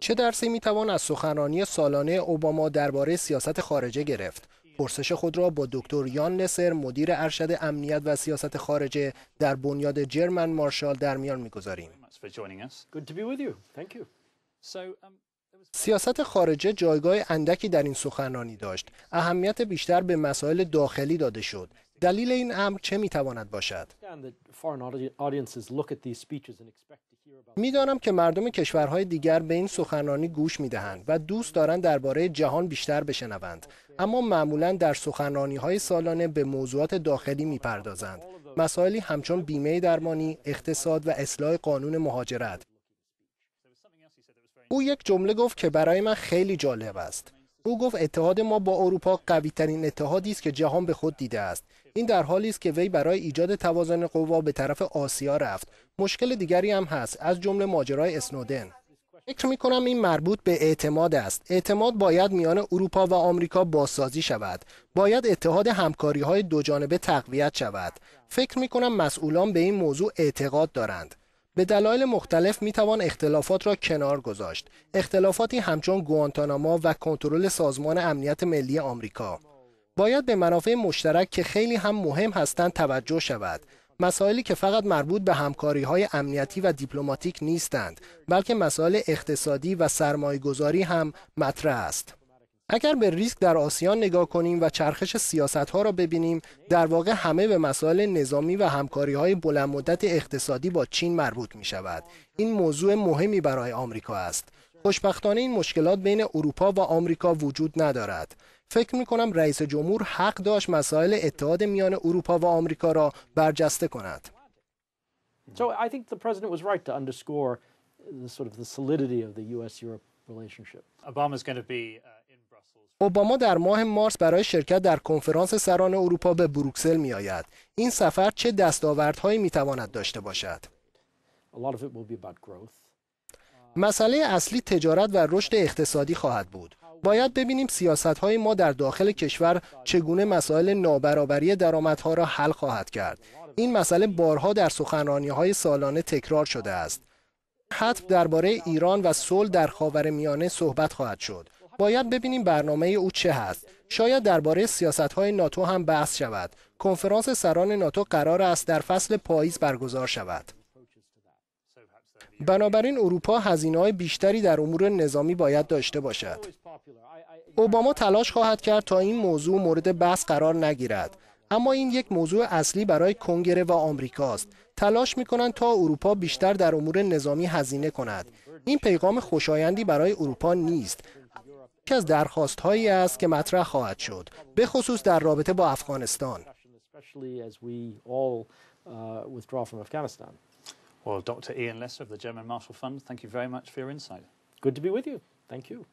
چه درسی می از سخنرانی سالانه اوباما درباره سیاست خارجه گرفت؟ پرسش خود را با دکتر یان نسر مدیر ارشد امنیت و سیاست خارجه در بنیاد جرمن مارشال در میان میگذاریم. Um, سیاست خارجه جایگاه اندکی در این سخنرانی داشت. اهمیت بیشتر به مسائل داخلی داده شد. دلیل این امر چه میتواند باشد؟ میدانم که مردم کشورهای دیگر به این سخنرانی گوش میدهند و دوست دارند درباره جهان بیشتر بشنوند اما معمولا در سخنرانی های سالانه به موضوعات داخلی میپردازند مسائلی همچون بیمه درمانی اقتصاد و اصلاح قانون مهاجرت او یک جمله گفت که برای من خیلی جالب است او گفت اتحاد ما با اروپا قوی اتحادی است که جهان به خود دیده است این در حالی است که وی برای ایجاد توازن قوا به طرف آسیا رفت مشکل دیگری هم هست از جمله ماجرای اسنودن فکر می کنم این مربوط به اعتماد است. اعتماد باید میان اروپا و آمریکا بازسازی شود. باید اتحاد همکاری های دو جانبه تقویت شود. فکر می کنم مسئولان به این موضوع اعتقاد دارند. به دلایل مختلف می توان اختلافات را کنار گذاشت. اختلافاتی همچون گوانتاناما و کنترل سازمان امنیت ملی آمریکا. باید به منافع مشترک که خیلی هم مهم هستند توجه شود مسائلی که فقط مربوط به همکاری های امنیتی و دیپلماتیک نیستند بلکه مسائل اقتصادی و سرمایهگذاری هم مطرح است اگر به ریسک در آسیان نگاه کنیم و چرخش سیاست ها را ببینیم در واقع همه به مسائل نظامی و همکاری های بلند مدت اقتصادی با چین مربوط می شود این موضوع مهمی برای آمریکا است خوشبختانه این مشکلات بین اروپا و آمریکا وجود ندارد فکر می کنم رئیس جمهور حق داشت مسائل اتحاد میان اروپا و آمریکا را برجسته کند. So I think uh, اوباما در ماه مارس برای شرکت در کنفرانس سران اروپا به بروکسل می آید. این سفر چه دستاوردهایی می تواند داشته باشد؟ مسئله اصلی تجارت و رشد اقتصادی خواهد بود. باید ببینیم سیاست های ما در داخل کشور چگونه مسائل نابرابری درآمدها را حل خواهد کرد. این مسئله بارها در سخنرانی های سالانه تکرار شده است. حتی درباره ایران و صلح در میانه صحبت خواهد شد. باید ببینیم برنامه او چه هست. شاید درباره سیاست های ناتو هم بحث شود. کنفرانس سران ناتو قرار است در فصل پاییز برگزار شود. بنابراین اروپا هزینه های بیشتری در امور نظامی باید داشته باشد. اوباما تلاش خواهد کرد تا این موضوع مورد بحث قرار نگیرد. اما این یک موضوع اصلی برای کنگره و آمریکاست. تلاش می کنند تا اروپا بیشتر در امور نظامی هزینه کند. این پیغام خوشایندی برای اروپا نیست. یکی از درخواست هایی است که مطرح خواهد شد به خصوص در رابطه با افغانستان Well, Dr. Ian Lesser of the German Marshall Fund, thank you very much for your insight. Good to be with you. Thank you.